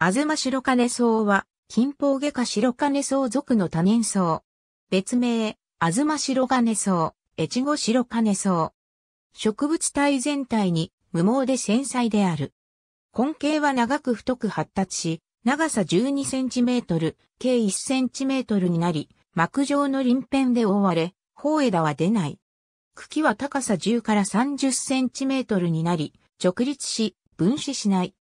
アズマシロカネソウは、金峰外科シロカネソウ属の多年草。別名、アズマシロカネソウ、エチゴシロカネソウ。植物体全体に無毛で繊細である。根茎は長く太く発達し、長さ12センチメートル、計1センチメートルになり、膜状の輪片で覆われ、頬枝は出ない。茎は高さ10から30センチメートルになり、直立し、分子しない。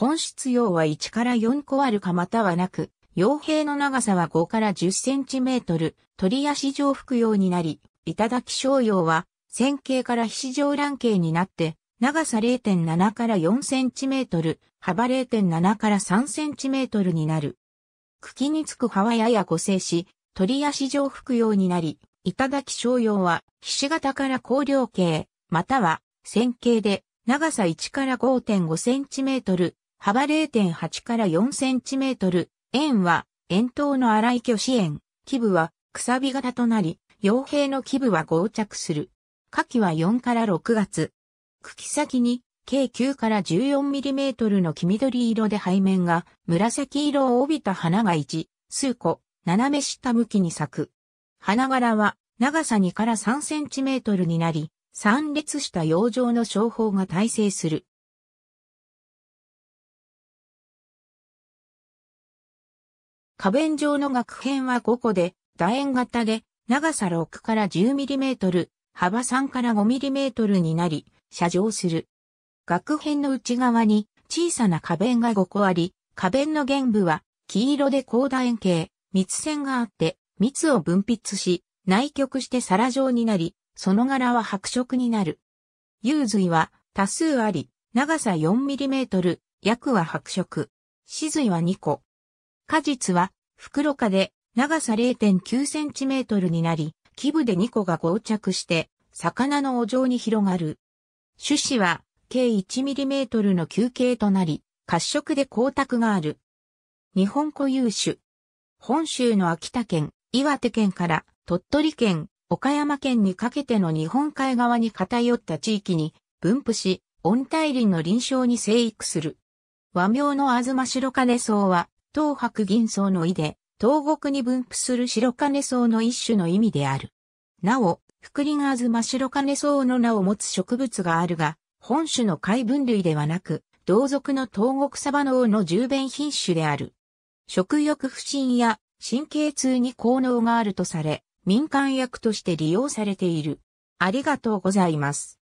根室用は1から4個あるかまたはなく、傭兵の長さは5から10センチメートル、鳥足状服用になり、頂き商用は、線形から菱状乱形になって、長さ0.7から4センチメートル、幅0.7から3センチメートルになる。茎につく葉はやや固性し、鳥足状服用になり、頂き商用は、ひし形から高量形、または、線形で、長さ1から5.5センチメートル、幅0.8から4センチメートル、円は円筒の荒い巨子円、基部はくさび型となり、傭兵の基部は合着する。下記は4から6月。茎先に計9から14ミリメートルの黄緑色で背面が紫色を帯びた花が1、数個、斜め下向きに咲く。花柄は長さ2から3センチメートルになり、3列した洋上の商法が大成する。花弁状の額片は5個で、楕円型で、長さ6から 10mm、幅3から 5mm になり、射状する。額片の内側に小さな花弁が5個あり、花弁の原部は黄色で高楕円形、密線があって、蜜を分泌し、内極して皿状になり、その柄は白色になる。幽髄は多数あり、長さ 4mm、約は白色。死髄は2個、果実は、袋花で長さ0.9センチメートルになり、基部で2個が膠着して、魚のお状に広がる。種子は、計1ミリメートルの球形となり、褐色で光沢がある。日本固有種。本州の秋田県、岩手県から鳥取県、岡山県にかけての日本海側に偏った地域に分布し、温帯林の林床に生育する。和名のあずま白金草は、東白銀草の意で、東国に分布する白金草の一種の意味である。なお、福林ーズマ白金草の名を持つ植物があるが、本種の海分類ではなく、同族の東国サバノの十弁品種である。食欲不振や神経痛に効能があるとされ、民間薬として利用されている。ありがとうございます。